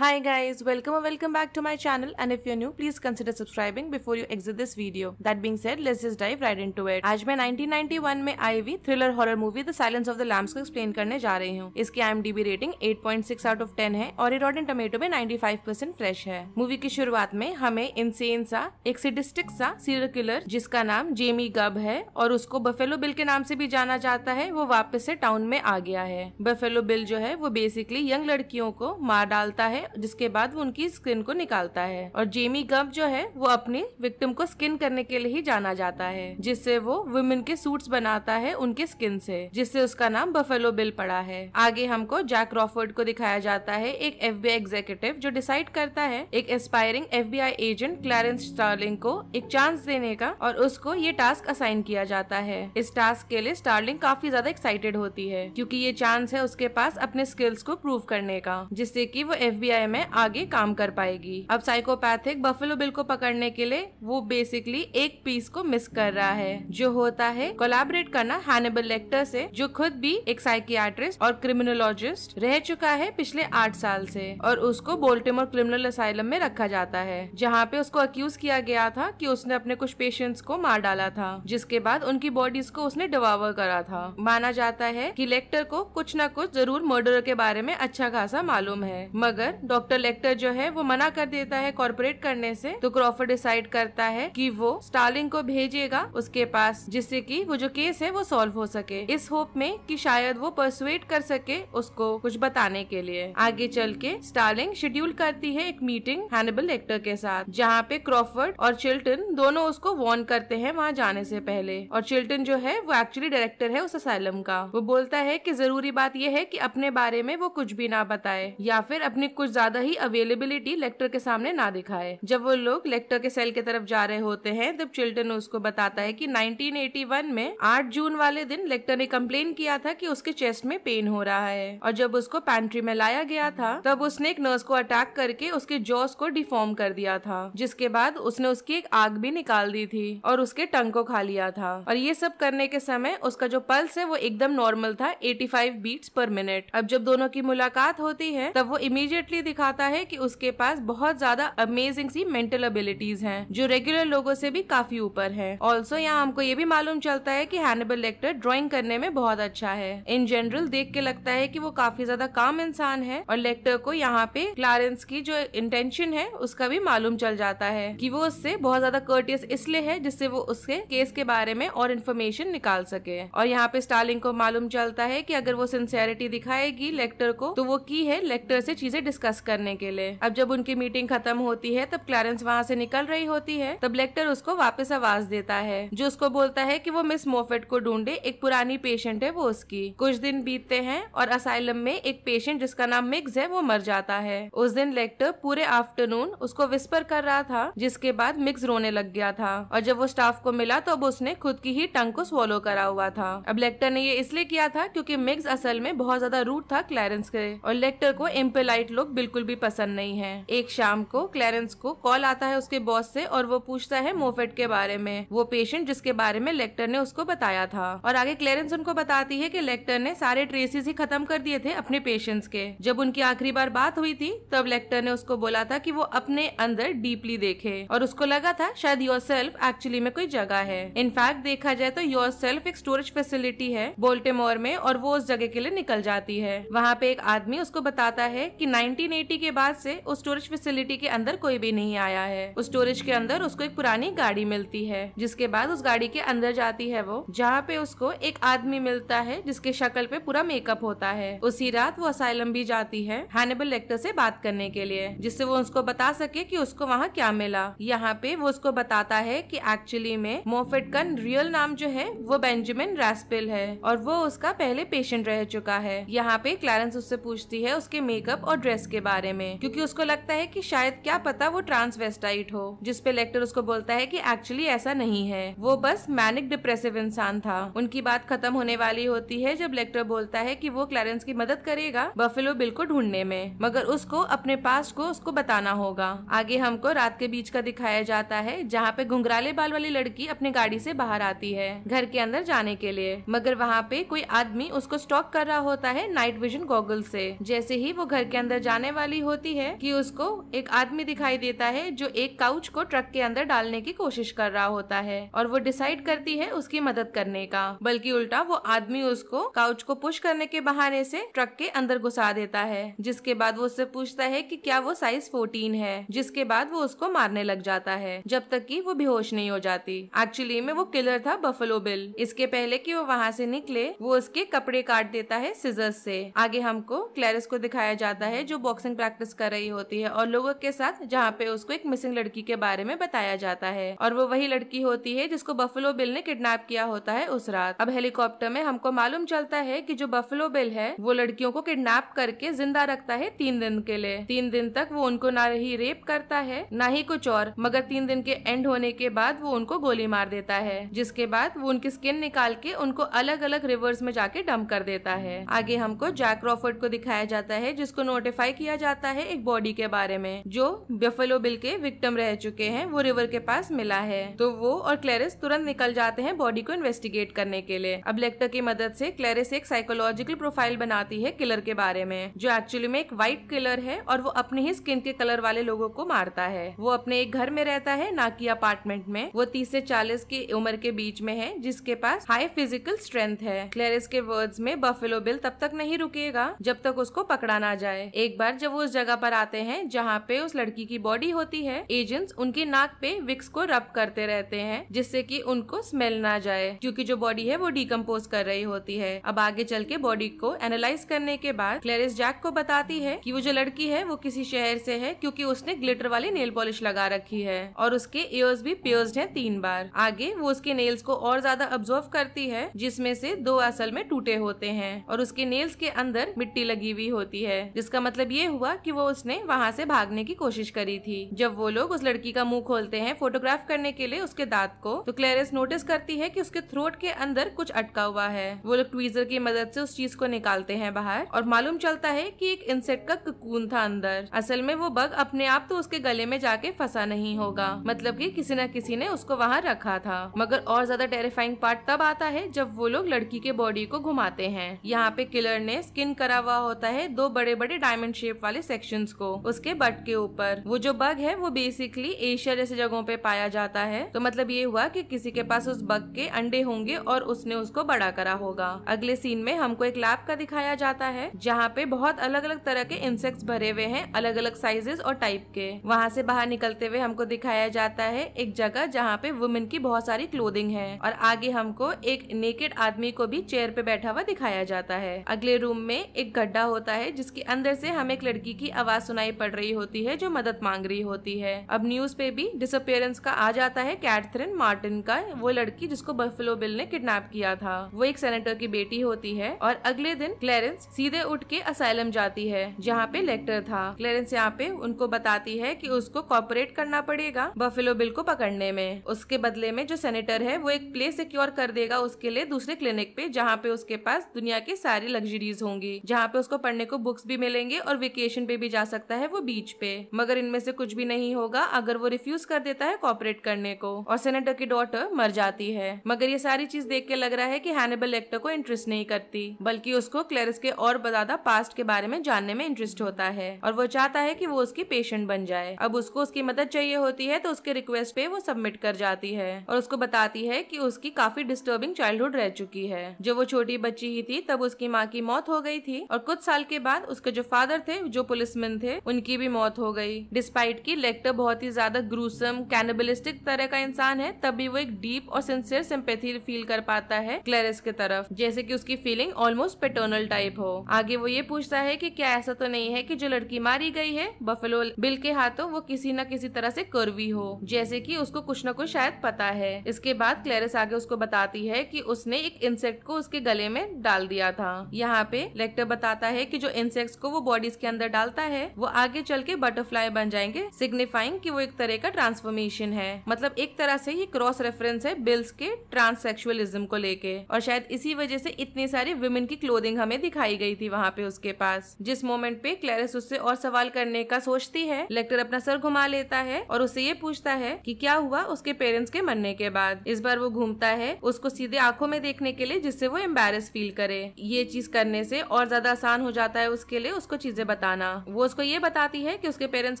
Hi guys, welcome or welcome back to my channel and if you're new, please consider subscribing before you exit this video. That being said, let's just dive right into it. आज मैं 1991 में आई हुई thriller horror movie the silence of the lambs को explain करने जा रही हूँ इसकी I M D B rating eight point six out of ten है और ये रॉटन टोमेटो में नाइन्टी फाइव परसेंट फ्रेश है मूवी की शुरुआत में हमें इनसेन सा एक सिडिस्टिक सा सीरियल किलर जिसका नाम जेमी गब है और उसको बफेलो बिल के नाम से भी जाना जाता है वो वापस से टाउन में आ गया है बफेलो बिल जो है वो बेसिकली यंग लड़कियों को मार डालता है जिसके बाद वो उनकी स्किन को निकालता है और जेमी गब जो है वो अपने विक्टिम को स्किन करने के लिए ही जाना जाता है जिससे वो वुमेन के सूट्स बनाता है उनके स्किन से जिससे उसका नाम बफेलो बिल पड़ा है आगे हमको जैक रॉफर्ड को दिखाया जाता है एक एफ एग्जीक्यूटिव जो डिसाइड करता है एक aspiring F agent Clarice Starling को एक चांस देने का और उसको ये टास्क असाइन किया जाता है इस टास्क के लिए स्टार्लिंग काफी ज्यादा एक्साइटेड होती है क्योंकि ये चांस है उसके पास अपने स्किल्स को प्रूव करने का जिससे कि वो एफ एरिया में आगे काम कर पाएगी अब साइकोपैथिक बफेलो बिल को पकड़ने के लिए वो बेसिकली एक पीस को मिस कर रहा है जो होता है कोलैबोरेट करना हैनेबल लेक्टर से जो खुद भी एक साइकियाट्रिस्ट और क्रिमिनोलॉजिस्ट रह चुका है पिछले आठ साल से और उसको बोल्टेमोर क्रिमिनल असाइलम में रखा जाता है जहाँ पे उसको अक्यूज किया गया था कि उसने अपने कुछ पेशेंट्स को मार डाला था जिसके बाद उनकी बॉडीज को उसने डिवावर करा था माना जाता है कि लेक्टर को कुछ न कुछ जरूर मर्डर के बारे में अच्छा खासा मालूम है मगर डॉक्टर लेक्टर जो है वो मना कर देता है कॉरपोरेट करने से तो क्रॉफर्ड डिसाइड करता है कि वो स्टालिन को भेजेगा उसके पास जिससे कि वो जो केस है वो सॉल्व हो सके इस होप में कि शायद वो परसुएट कर सके उसको कुछ बताने के लिए आगे चल के स्टालिन शेड्यूल करती है एक मीटिंग हैनिबल लेक्टर के साथ जहाँ पे क्रॉफर्ड और चिल्टन दोनों उसको वार्न करते हैं वहाँ जाने से पहले और चिल्टन जो है वो एक्चुअली डायरेक्टर है उस असाइलम का वो बोलता है की जरूरी बात यह है की अपने बारे में वो कुछ भी ना बताए या फिर अपनी कुछ ज्यादा ही अवेलेबिलिटी लेक्टर के सामने ना दिखाए जब वो लोग लेक्टर के सेल के तरफ जा रहे होते हैं तब चिल्ड्रन उसको बताता है की नाइनटीन में आठ जून वाले दिन लेक्टर ने कम्प्लेन किया था कि उसके चेस्ट में पेन हो रहा है और जब उसको पैंट्री में लाया गया था तब उसने एक नर्स को अटैक करके उसके जॉस को डिफॉर्म कर दिया था जिसके बाद उसने उसकी एक आग भी निकाल दी थी और उसके टंग को खा लिया था और ये सब करने के समय उसका जो पल्स है वो एकदम नॉर्मल था 85 बीट्स पर मिनट अब जब दोनों की मुलाकात होती है तब वो इमीडिएटली दिखाता है कि उसके पास बहुत ज्यादा अमेजिंग सी मेंटल एबिलिटीज हैं जो रेगुलर लोगों से भी काफी ऊपर है ऑल्सो यहाँ हमको ये भी मालूम चलता है की हैनेबल लेक्टर ड्रॉइंग करने में बहुत अच्छा है इन जनरल देख के लगता है की वो काफी ज्यादा काम इंसान है और लेक्टर को यहाँ पे क्लारेंस की जो इंटेंशन है उसका भी मालूम चल जाता है की वो उससे बहुत ज्यादा कर्टियस इसलिए है जिससे वो उसके केस के बारे में और इन्फॉर्मेशन निकाल सके और यहाँ पे स्टालिन को मालूम चलता है कि अगर वो सिंसियरिटी दिखाएगी लेक्टर को तो वो की है लेक्टर से चीजें डिस्कस डिस्कस करने के लिए अब जब उनकी मीटिंग खत्म होती है तब क्लारेंस वहाँ से निकल रही होती है तब लेक्टर उसको वापस आवाज देता है जो उसको बोलता है कि वो मिस मोफेट को ढूंढे एक पुरानी पेशेंट है वो उसकी कुछ दिन बीतते हैं और असाइलम में एक पेशेंट जिसका नाम मिक्स है वो मर जाता है उस दिन लेक्टर पूरे आफ्टरनून उसको विस्पर कर रहा था जिसके बाद मिक्स रोने लग गया था और जब वो स्टाफ को मिला तो अब उसने खुद की ही टंग को स्वॉलो करा हुआ था अब लेक्टर ने ये इसलिए किया था क्योंकि मिक्स असल में बहुत ज्यादा रूट था क्लैरेंस के और लेक्टर को इम्पेलाइट लोग बिल्कुल बिल्कुल भी पसंद नहीं है एक शाम को क्लेरेंस को कॉल आता है उसके बॉस से और वो पूछता है मोफेट के बारे में वो पेशेंट जिसके बारे में लेक्टर ने उसको बताया था और आगे क्लेरेंस उनको बताती है कि लेक्टर ने सारे ट्रेसेस ही खत्म कर दिए थे अपने पेशेंट्स के जब उनकी आखिरी बार बात हुई थी तब लेक्टर ने उसको बोला था की वो अपने अंदर डीपली देखे और उसको लगा था शायद योर सेल्फ एक्चुअली में कोई जगह है इनफैक्ट देखा जाए तो योर सेल्फ एक स्टोरेज फैसिलिटी है बोल्टेमोर में और वो उस जगह के लिए निकल जाती है वहाँ पे एक आदमी उसको बताता है की नाइनटी 1980 के बाद से उस स्टोरेज फैसिलिटी के अंदर कोई भी नहीं आया है उस स्टोरेज के अंदर उसको एक पुरानी गाड़ी मिलती है जिसके बाद उस गाड़ी के अंदर जाती है वो जहाँ पे उसको एक आदमी मिलता है जिसके शक्ल पे पूरा मेकअप होता है उसी रात वो असाइलम भी जाती है हैनेबल लेक्टर से बात करने के लिए जिससे वो उसको बता सके की उसको वहाँ क्या मिला यहाँ पे वो उसको बताता है की एक्चुअली में मोफेट का रियल नाम जो है वो बेंजामिन रैस्पिल है और वो उसका पहले पेशेंट रह चुका है यहाँ पे क्लैरेंस उससे पूछती है उसके मेकअप और ड्रेस के के बारे में क्योंकि उसको लगता है कि शायद क्या पता वो ट्रांसवेस्टाइट हो जिसपे लेक्टर उसको बोलता है कि एक्चुअली ऐसा नहीं है वो बस मैनिक डिप्रेसिव इंसान था उनकी बात खत्म होने वाली होती है जब लेक्टर बोलता है कि वो क्लैरेंस की मदद करेगा बफेलो बिल को ढूंढने में मगर उसको अपने पास को उसको बताना होगा आगे हमको रात के बीच का दिखाया जाता है जहाँ पे घुंघराले बाल वाली लड़की अपनी गाड़ी से बाहर आती है घर के अंदर जाने के लिए मगर वहाँ पे कोई आदमी उसको स्टॉक कर रहा होता है नाइट विजन गॉगल से जैसे ही वो घर के अंदर जाने बताने वाली होती है कि उसको एक आदमी दिखाई देता है जो एक काउच को ट्रक के अंदर डालने की कोशिश कर रहा होता है और वो डिसाइड करती है उसकी मदद करने का बल्कि उल्टा वो आदमी उसको काउच को पुश करने के बहाने से ट्रक के अंदर घुसा देता है जिसके बाद वो उससे पूछता है कि क्या वो साइज फोर्टीन है जिसके बाद वो उसको मारने लग जाता है जब तक कि वो बेहोश नहीं हो जाती एक्चुअली में वो किलर था बफलो बिल इसके पहले कि वो वहाँ से निकले वो उसके कपड़े काट देता है सीजर से आगे हमको क्लैरिस को दिखाया जाता है जो बॉक्स बॉक्सिंग प्रैक्टिस कर रही होती है और लोगों के साथ जहाँ पे उसको एक मिसिंग लड़की के बारे में बताया जाता है और वो वही लड़की होती है जिसको बफलो बिल ने किडनैप किया होता है उस रात अब हेलीकॉप्टर में हमको मालूम चलता है की जो बफलो बिल है वो लड़कियों को किडनेप करके जिंदा रखता है तीन दिन के लिए तीन दिन तक वो उनको ना ही रेप करता है ना ही कुछ और मगर तीन दिन के एंड होने के बाद वो उनको गोली मार देता है जिसके बाद वो उनकी स्किन निकाल के उनको अलग अलग रिवर्स में जाके डंप कर देता है आगे हमको जैक रॉफर्ड को दिखाया जाता है जिसको नोटिफाई किया किया जाता है एक बॉडी के बारे में जो बफेलो बिल के विक्टिम रह चुके हैं वो रिवर के पास मिला है तो वो और क्लेरिस तुरंत निकल जाते हैं बॉडी को इन्वेस्टिगेट करने के लिए अब लेक्टर की मदद से क्लेरिस एक साइकोलॉजिकल प्रोफाइल बनाती है किलर के बारे में जो एक्चुअली में एक व्हाइट किलर है और वो अपने ही स्किन के कलर वाले लोगों को मारता है वो अपने एक घर में रहता है ना कि अपार्टमेंट में वो तीस से चालीस की उम्र के बीच में है जिसके पास हाई फिजिकल स्ट्रेंथ है क्लेरिस के वर्ड्स में बफेलो बिल तब तक नहीं रुकेगा जब तक उसको पकड़ा ना जाए एक बार बाद जब वो उस जगह पर आते हैं जहाँ पे उस लड़की की बॉडी होती है एजेंट्स उनके नाक पे विक्स को रब करते रहते हैं जिससे कि उनको स्मेल ना जाए क्योंकि जो बॉडी है वो डिकम्पोज कर रही होती है अब आगे चल के बॉडी को एनालाइज करने के बाद क्लेरिस जैक को बताती है की वो जो लड़की है वो किसी शहर से है क्यूँकी उसने ग्लिटर वाली नेल पॉलिश लगा रखी है और उसके एयर्स भी प्योर्स है तीन बार आगे वो उसके नेल्स को और ज्यादा ऑब्जर्व करती है जिसमे से दो असल में टूटे होते हैं और उसके नेल्स के अंदर मिट्टी लगी हुई होती है जिसका मतलब ये हुआ कि वो उसने वहाँ से भागने की कोशिश करी थी जब वो लोग उस लड़की का मुंह खोलते हैं फोटोग्राफ करने के लिए उसके दांत को तो क्लेरेंस नोटिस करती है कि उसके थ्रोट के अंदर कुछ अटका हुआ है वो लोग ट्वीजर की मदद से उस चीज को निकालते हैं बाहर और मालूम चलता है कि एक इंसेक्ट का ककून था अंदर असल में वो बग अपने आप तो उसके गले में जाके फंसा नहीं होगा मतलब कि किसी न किसी ने उसको वहाँ रखा था मगर और ज्यादा टेरिफाइंग पार्ट तब आता है जब वो लोग लड़की के बॉडी को घुमाते हैं यहाँ पे किलर ने स्किन करा हुआ होता है दो बड़े बड़े डायमंड शेप शेप वाले सेक्शन को उसके बट के ऊपर वो जो बग है वो बेसिकली एशिया जैसे जगहों पे पाया जाता है तो मतलब ये हुआ कि किसी के पास उस बग के अंडे होंगे और उसने उसको बड़ा करा होगा अगले सीन में हमको एक लैब का दिखाया जाता है जहाँ पे बहुत अलग अलग तरह के इंसेक्ट्स भरे हुए हैं अलग अलग साइजेस और टाइप के वहाँ से बाहर निकलते हुए हमको दिखाया जाता है एक जगह जहाँ पे वुमेन की बहुत सारी क्लोदिंग है और आगे हमको एक नेकेड आदमी को भी चेयर पे बैठा हुआ दिखाया जाता है अगले रूम में एक गड्ढा होता है जिसके अंदर से हम एक लड़की की आवाज सुनाई पड़ रही होती है जो मदद मांग रही होती है अब न्यूज पे भी डिसअपियरेंस का आ जाता है कैथरीन मार्टिन का वो लड़की जिसको बफलो बिल ने किडनैप किया था वो एक सेनेटर की बेटी होती है और अगले दिन क्लेरेंस सीधे उठ के असाइलम जाती है जहाँ पे लेक्टर था क्लेरेंस यहाँ पे उनको बताती है की उसको कॉपरेट करना पड़ेगा बफेलो बिल को पकड़ने में उसके बदले में जो सेनेटर है वो एक प्लेस सिक्योर कर देगा उसके लिए दूसरे क्लिनिक पे जहाँ पे उसके पास दुनिया की सारी लग्जरीज होंगी जहाँ पे उसको पढ़ने को बुक्स भी मिलेंगे और वेकेशन पे भी जा सकता है वो बीच पे मगर इनमें से कुछ भी नहीं होगा अगर वो रिफ्यूज कर देता है कॉपरेट करने को और सेनेटर की डॉटर मर जाती है मगर ये सारी चीज देख के लग रहा है की हैनेबल एक्टर को इंटरेस्ट नहीं करती बल्कि उसको क्लेरिस के और ज्यादा पास्ट के बारे में जानने में इंटरेस्ट होता है और वो चाहता है की वो उसकी पेशेंट बन जाए अब उसको उसकी मदद चाहिए होती है तो उसके रिक्वेस्ट पे वो सबमिट कर जाती है और उसको बताती है की उसकी काफी डिस्टर्बिंग चाइल्डहुड रह चुकी है जब वो छोटी बच्ची ही थी तब उसकी माँ की मौत हो गई थी और कुछ साल के बाद उसके जो फादर थे जो पुलिसमैन थे उनकी भी मौत हो गई डिस्पाइट की लेक्टर बहुत ही ज्यादा ग्रूसम कैनबलिस्टिक तरह का इंसान है तब भी वो एक डीप और सिंसियर सिंपेथी फील कर पाता है क्लेरिस के तरफ जैसे की उसकी फीलिंग ऑलमोस्ट पेटर्नल टाइप हो आगे वो ये पूछता है की क्या ऐसा तो नहीं है की जो लड़की मारी गई है बफेलो बिल के हाथों वो किसी न किसी तरह से कर्वी हो जैसे की उसको कुछ न कुछ शायद पता है इसके बाद क्लेरिस आगे उसको बताती है कि उसने एक इंसेक्ट को उसके गले में डाल दिया था यहाँ पे लेक्टर बताता है कि जो इंसेक्ट्स को वो बॉडीज के के अंदर डालता है वो आगे चल के बटरफ्लाई बन जाएंगे सिग्निफाइंग कि वो एक तरह का ट्रांसफॉर्मेशन है मतलब एक तरह से ये क्रॉस रेफरेंस है बिल्स के ट्रांससेक्सुअलिज्म को लेके और शायद इसी वजह से इतनी सारी वुमेन की क्लोदिंग हमें दिखाई गई थी वहाँ पे उसके पास जिस मोमेंट पे क्लैरिस उससे और सवाल करने का सोचती है लेक्टर अपना सर घुमा लेता है और उससे ये पूछता है की क्या हुआ उसके पेरेंट्स के मरने के बाद इस बार वो घूमता है उसको सीधे आंखों में देखने के लिए जिससे वो एम्बेस फील करे ये चीज करने से और ज्यादा आसान हो जाता है उसके लिए उसको चीजें बताना वो उसको ये बताती है कि उसके पेरेंट्स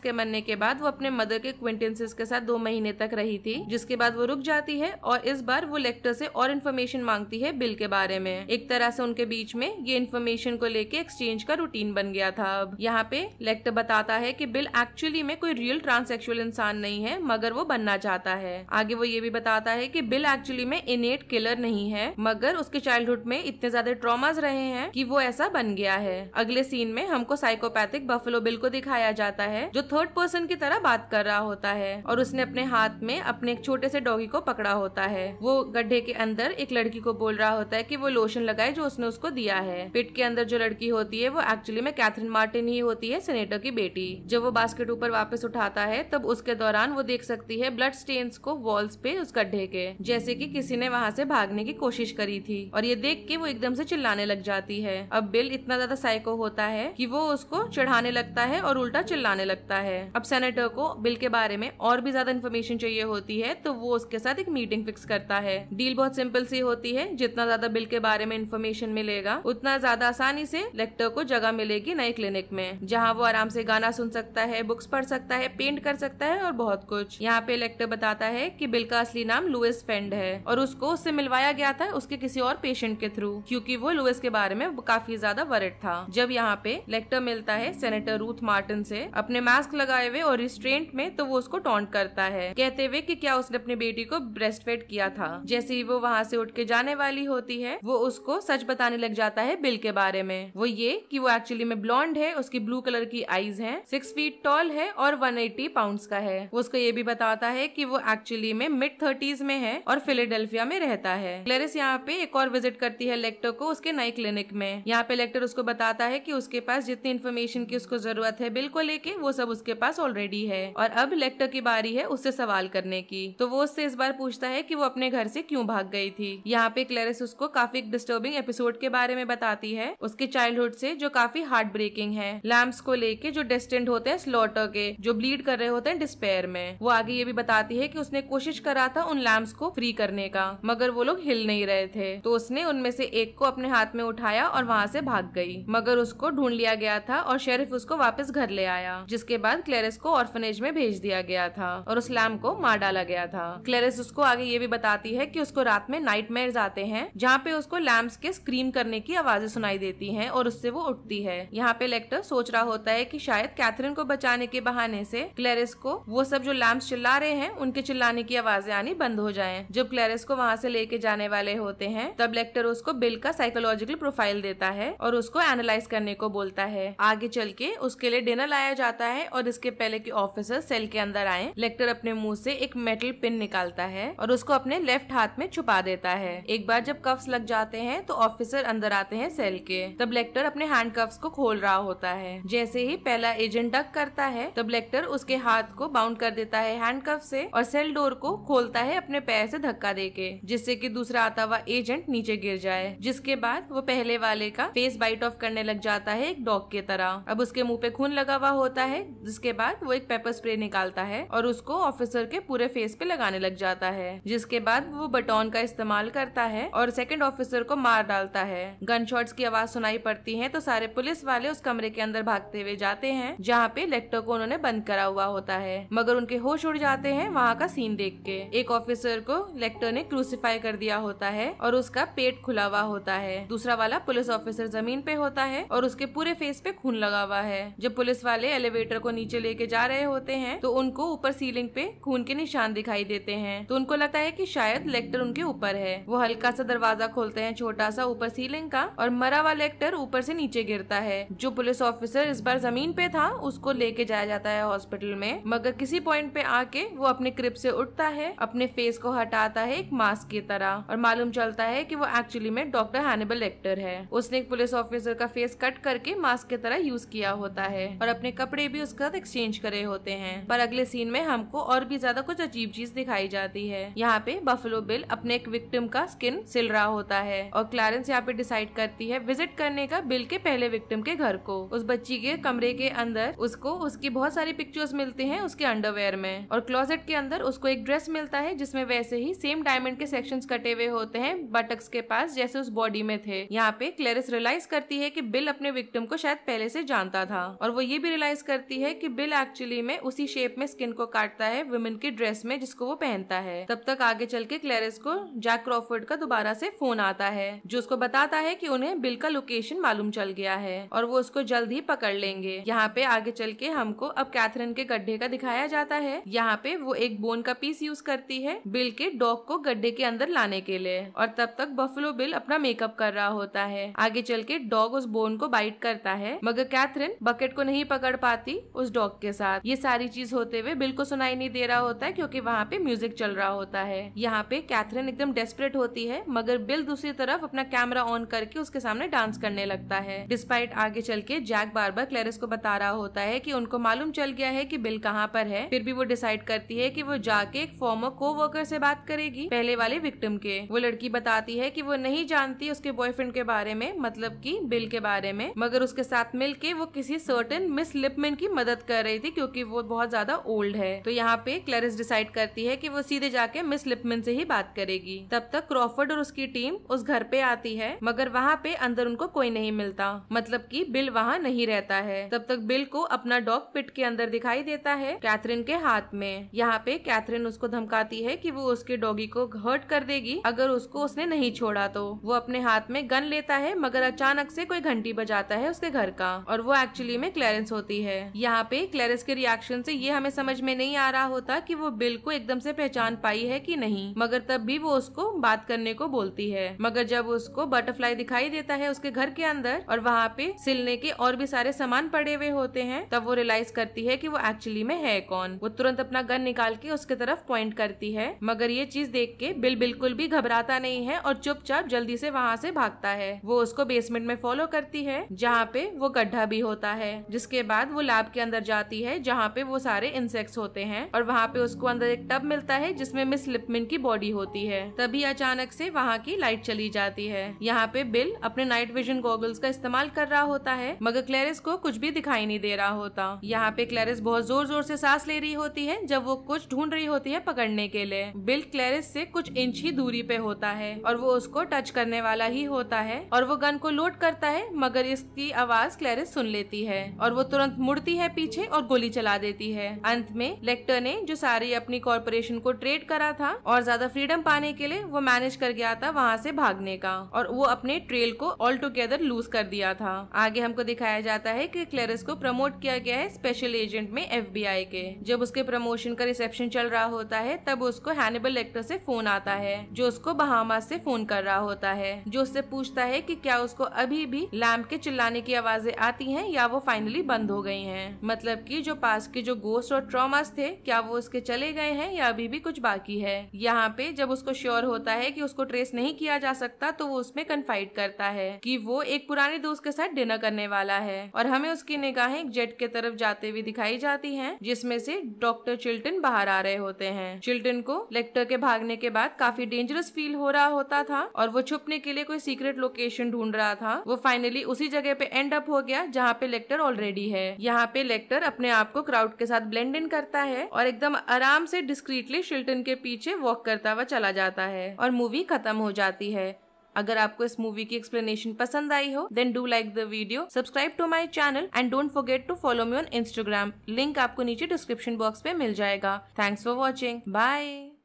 के मरने के बाद वो अपने मदर के क्विंटेंसेस के साथ दो महीने तक रही थी जिसके बाद वो रुक जाती है और इस बार वो लेक्टर से और इन्फॉर्मेशन मांगती है बिल के बारे में एक तरह से उनके बीच में ये इन्फॉर्मेशन को लेके एक्सचेंज का रूटीन बन गया था अब यहाँ पे लेक्टर बताता है की बिल एक्चुअली में कोई रियल ट्रांसेक्चुअल इंसान नहीं है मगर वो बनना चाहता है आगे वो ये भी बताता है की बिल एक्चुअली में इनेट किलर नहीं है मगर उसके चाइल्डहुड में इतने ज्यादा ट्रॉमाज रहे हैं कि वो ऐसा बन गया है अगले सीन में हमको साइको साइकोपैथिक बफलो बिल को दिखाया जाता है जो थर्ड पर्सन की तरह बात कर रहा होता है और उसने अपने हाथ में अपने एक छोटे से डॉगी को पकड़ा होता है वो गड्ढे के अंदर एक लड़की को बोल रहा होता है की वो लोशन लगाए जो उसने उसको दिया है पिट के अंदर जो लड़की होती है वो एक्चुअली में कैथरीन मार्टिन ही होती है सेनेटर की बेटी जब वो बास्केट ऊपर वापस उठाता है तब उसके दौरान वो देख सकती है ब्लड स्टेन को वॉल्स पे उस गड्ढे के जैसे कि किसी ने वहाँ से भागने की कोशिश करी थी और ये देख के वो एकदम से चिल्लाने लग जाती है अब बिल इतना ज्यादा साइको होता है कि वो उसको को चढ़ाने लगता है और उल्टा चिल्लाने लगता है अब सेनेटर को बिल के बारे में और भी ज्यादा इन्फॉर्मेशन चाहिए होती है तो वो उसके साथ एक मीटिंग फिक्स करता है डील बहुत सिंपल सी होती है जितना ज्यादा बिल के बारे में इन्फॉर्मेशन मिलेगा उतना ज्यादा आसानी से लेक्टर को जगह मिलेगी नए क्लिनिक में जहाँ वो आराम से गाना सुन सकता है बुक्स पढ़ सकता है पेंट कर सकता है और बहुत कुछ यहाँ पे लेक्टर बताता है की बिल का असली नाम लुइस फेंड है और उसको उससे मिलवाया गया था उसके किसी और पेशेंट के थ्रू क्यूँकी वो लुइस के बारे में काफी ज्यादा वर्ड था जब यहाँ पे लेक्टर मिलता मिलता है सेनेटर रूथ मार्टिन से अपने मास्क लगाए हुए और रिस्ट्रेंट में तो वो उसको टॉन्ट करता है कहते हुए कि क्या उसने अपनी बेटी को ब्रेस्ट फेड किया था जैसे ही वो वहाँ से उठ के जाने वाली होती है वो उसको सच बताने लग जाता है बिल के बारे में वो ये की वो एक्चुअली में ब्लॉन्ड है उसकी ब्लू कलर की आईज है सिक्स फीट टॉल है और 180 पाउंड्स का है वो उसको ये भी बताता है की वो एक्चुअली में मिड थर्टीज में है और फिलेडेल्फिया में रहता है क्लेरिस यहाँ पे एक और विजिट करती है लेक्टर को उसके नए क्लिनिक में यहाँ पे लेक्टर उसको बताता है की उसके पास जितनी इन्फॉर्मेशन इन्फॉर्मेशन की उसको जरूरत है बिल को लेके वो सब उसके पास ऑलरेडी है और अब लेक्टर की बारी है उससे सवाल करने की तो वो उससे इस बार पूछता है की वो अपने घर से क्यूँ भाग गई थी यहाँ पे क्लेरिस उसको काफी डिस्टर्बिंग एपिसोड के बारे में बताती है उसके चाइल्डहुड से जो काफी हार्ट ब्रेकिंग है लैम्प्स को लेके जो डेस्टेंट होते हैं स्लॉटर के जो ब्लीड कर रहे होते हैं डिस्पेयर में वो आगे ये भी बताती है कि उसने कोशिश करा था उन लैम्प्स को फ्री करने का मगर वो लोग हिल नहीं रहे थे तो उसने उनमें से एक को अपने हाथ में उठाया और वहाँ से भाग गई मगर उसको ढूंढ लिया गया था था और शेरिफ उसको वापस घर ले आया जिसके बाद क्लेरिस को ऑर्फनेज में भेज दिया गया था और उस लैम को मार डाला गया था क्लेरिस उसको आगे ये भी बताती है की उसको रात में नाइट आते हैं जहाँ पे उसको लैम्प के स्क्रीम करने की आवाजें सुनाई देती है और उससे वो उठती है यहाँ पे लेक्टर सोच रहा होता है की शायद कैथरीन को बचाने के बहाने से क्लेरिस को वो सब जो लैम्प चिल्ला रहे हैं उनके चिल्लाने की आवाजें आनी बंद हो जाए जब क्लेरिस को वहाँ से लेके जाने वाले होते हैं तब लेक्टर उसको बिल का साइकोलॉजिकल प्रोफाइल देता है और उसको एनालाइज करने को बोलता है आगे चल के उसके लिए डिनर लाया जाता है और इसके पहले की ऑफिसर सेल के अंदर आए लेक्टर अपने मुंह से एक मेटल पिन निकालता है और उसको अपने लेफ्ट हाथ में छुपा देता है एक बार जब कफ्स लग जाते हैं तो ऑफिसर अंदर आते हैं सेल के तब लेक्टर अपने हैंड को खोल रहा होता है जैसे ही पहला एजेंट डक करता है तब लेक्टर उसके हाथ को बाउंड कर देता है हैंड कफ से और सेल डोर को खोलता है अपने पैर से धक्का के जिससे की दूसरा आता हुआ एजेंट नीचे गिर जाए जिसके बाद वो पहले वाले का फेस बाइट ऑफ करने लग जाता है एक डॉग के तरफ तरह अब उसके मुंह पे खून लगा हुआ होता है जिसके बाद वो एक पेपर स्प्रे निकालता है और उसको ऑफिसर के पूरे फेस पे लगाने लग जाता है जिसके बाद वो बटोन का इस्तेमाल करता है और सेकेंड ऑफिसर को मार डालता है गन शॉट्स की आवाज सुनाई पड़ती है तो सारे पुलिस वाले उस कमरे के अंदर भागते हुए जाते हैं जहाँ पे लेक्टर को उन्होंने बंद करा हुआ होता है मगर उनके होश उड़ जाते हैं वहाँ का सीन देख के एक ऑफिसर को लेक्टर ने क्रूसीफाई कर दिया होता है और उसका पेट खुला हुआ होता है दूसरा वाला पुलिस ऑफिसर जमीन पे होता है और उसके पूरे फेस पे खून लगा हुआ है जब पुलिस वाले एलिवेटर को नीचे लेके जा रहे होते हैं तो उनको ऊपर सीलिंग पे खून के निशान दिखाई देते हैं तो उनको लगता है की शायद लेक्टर उनके ऊपर है वो हल्का सा दरवाजा खोलते हैं छोटा सा ऊपर सीलिंग का और मरा हुआ लेक्टर ऊपर से नीचे गिरता है जो पुलिस ऑफिसर इस बार जमीन पे था उसको लेके जाया जाता है हॉस्पिटल में मगर किसी पॉइंट पे आके वो अपने क्रिप से उठता है अपने फेस को हटाता है एक मास्क की तरह और मालूम चलता है की वो एक्चुअली में डॉक्टर हैनिबल लेक्टर है उसने एक पुलिस ऑफिसर का फेस कट करके मास्क की तरह द्वारा यूज किया होता है और अपने कपड़े भी उसके साथ एक्सचेंज करे होते हैं पर अगले सीन में हमको और भी ज्यादा कुछ अजीब चीज दिखाई जाती है यहाँ पे बफलो बिल अपने एक विक्टिम का स्किन सिल रहा होता है और क्लारेंस यहाँ पे डिसाइड करती है विजिट करने का बिल के पहले विक्टिम के घर को उस बच्ची के कमरे के अंदर उसको उसकी बहुत सारी पिक्चर्स मिलते हैं उसके अंडरवेयर में और क्लोजेट के अंदर उसको एक ड्रेस मिलता है जिसमें वैसे ही सेम डायमंड के सेक्शंस कटे हुए होते हैं बटक्स के पास जैसे उस बॉडी में थे यहाँ पे क्लेरिस रियलाइज करती है कि बिल अपने विक्टिम को शायद पहले पहले से जानता था और वो ये भी रियलाइज करती है कि बिल एक्चुअली में उसी शेप में स्किन को काटता है वुमेन की ड्रेस में जिसको वो पहनता है तब तक आगे चल के क्लेरिस को जैक क्रॉफर्ड का दोबारा से फोन आता है जो उसको बताता है की उन्हें बिल का लोकेशन मालूम चल गया है और वो उसको जल्द ही पकड़ लेंगे यहाँ पे आगे चल के हमको अब कैथरीन के गड्ढे का दिखाया जाता है यहाँ पे वो एक बोन का पीस यूज करती है बिल के डॉग को गड्ढे के अंदर लाने के लिए और तब तक बफलो बिल अपना मेकअप कर रहा होता है आगे चल के डॉग उस बोन को बाइट करता है मगर मगर कैथरीन बकेट को नहीं पकड़ पाती उस डॉग के साथ ये सारी चीज होते हुए बिल को सुनाई नहीं दे रहा होता है क्योंकि वहाँ पे म्यूजिक चल रहा होता है यहाँ पे कैथरीन एकदम डेस्परेट होती है मगर बिल दूसरी तरफ अपना कैमरा ऑन करके उसके सामने डांस करने लगता है डिस्पाइट आगे चल के जैक बार क्लेरिस को बता रहा होता है की उनको मालूम चल गया है की बिल कहाँ पर है फिर भी वो डिसाइड करती है की वो जाके एक फॉर्मर को वर्कर से बात करेगी पहले वाले विक्टिम के वो लड़की बताती है की वो नहीं जानती उसके बॉयफ्रेंड के बारे में मतलब की बिल के बारे में मगर उसके साथ में मिलके वो किसी सर्टेन मिस लिपमेन की मदद कर रही थी क्योंकि वो बहुत ज्यादा ओल्ड है तो यहाँ पे क्लेरिस डिसाइड करती है कि वो सीधे जाके मिस लिपमेन से ही बात करेगी तब तक क्रॉफर्ड और उसकी टीम उस घर पे आती है मगर वहाँ पे अंदर उनको कोई नहीं मिलता मतलब की बिल वहाँ नहीं रहता है तब तक बिल को अपना डॉग पिट के अंदर दिखाई देता है कैथरीन के हाथ में यहाँ पे कैथरीन उसको धमकाती है की वो उसके डॉगी को हर्ट कर देगी अगर उसको उसने नहीं छोड़ा तो वो अपने हाथ में गन लेता है मगर अचानक से कोई घंटी बजाता है उसके घर का होगा और वो एक्चुअली में क्लेरेंस होती है यहाँ पे क्लेरेंस के रिएक्शन से ये हमें समझ में नहीं आ रहा होता कि वो बिल को एकदम से पहचान पाई है कि नहीं मगर तब भी वो उसको बात करने को बोलती है मगर जब उसको बटरफ्लाई दिखाई देता है उसके घर के अंदर और वहाँ पे सिलने के और भी सारे सामान पड़े हुए होते हैं तब वो रियलाइज करती है की वो एक्चुअली में है कौन वो तुरंत अपना गन निकाल के उसके तरफ पॉइंट करती है मगर ये चीज देख के बिल बिल्कुल भी घबराता नहीं है और चुपचाप जल्दी से वहाँ से भागता है वो उसको बेसमेंट में फॉलो करती है जहाँ पे वो गड्ढा भी होता है जिसके बाद वो लैब के अंदर जाती है जहाँ पे वो सारे इंसेक्ट्स होते हैं और वहाँ पे उसको अंदर एक टब मिलता है जिसमे मिस लिपमिन की बॉडी होती है तभी अचानक से वहाँ की लाइट चली जाती है यहाँ पे बिल अपने नाइट विजन गॉगल्स का इस्तेमाल कर रहा होता है मगर क्लेरिस को कुछ भी दिखाई नहीं दे रहा होता यहाँ पे क्लेरिस बहुत जोर जोर से सांस ले रही होती है जब वो कुछ ढूंढ रही होती है पकड़ने के लिए बिल क्लेरिस से कुछ इंच ही दूरी पे होता है और वो उसको टच करने वाला ही होता है और वो गन को लोड करता है मगर इसकी आवाज क्लेरिस सुन लेती है और वो तुरंत मुड़ती है पीछे और गोली चला देती है अंत में लेक्टर ने जो सारी अपनी कॉरपोरेशन को ट्रेड करा था और ज्यादा फ्रीडम पाने के लिए वो मैनेज कर गया था वहाँ से भागने का और वो अपने ट्रेल को ऑल टुगेदर लूज कर दिया था आगे हमको दिखाया जाता है की क्लेरिस को प्रमोट किया गया है स्पेशल एजेंट में एफ के जब उसके प्रमोशन का रिसेप्शन चल रहा होता है तब उसको हैनिबल लेक्टर से फोन आता है जो उसको बहामा से फोन कर रहा होता है जो उससे पूछता है कि क्या उसको अभी भी लैम्प के चिल्लाने की आवाजें आती हैं या वो फाइनली बंद हो गई हैं मतलब कि जो पास के जो गोस्ट और ट्रॉमास थे क्या वो उसके चले गए हैं या अभी भी कुछ बाकी है यहाँ पे जब उसको श्योर होता है कि उसको ट्रेस नहीं किया जा सकता तो वो उसमें कन्फाइड करता है कि वो एक पुराने दोस्त के साथ डिनर करने वाला है और हमें उसकी निगाहें एक जेट के तरफ जाते हुए दिखाई जाती है जिसमे से डॉक्टर चिल्टन बाहर आ रहे होते हैं चिल्टन को लेक्टर के भागने के बाद काफी डेंजरस फील हो रहा होता था और वो छुपने के लिए कोई सीक्रेट लोकेशन ढूंढ रहा था वो फाइनली उसी जगह पे एंड अप हो गया जहाँ पे लेक्टर ऑलरेडी है यहाँ पे लेक्टर अपने आप को क्राउड के साथ ब्लेंड इन करता है और एकदम आराम से डिस्क्रीटली शिल्टन के पीछे वॉक करता हुआ चला जाता है और मूवी खत्म हो जाती है अगर आपको इस मूवी की एक्सप्लेनेशन पसंद आई हो then do like the video subscribe to my channel and don't forget to follow me on Instagram link आपको नीचे डिस्क्रिप्शन बॉक्स में मिल जाएगा थैंक्स फॉर वॉचिंग बाय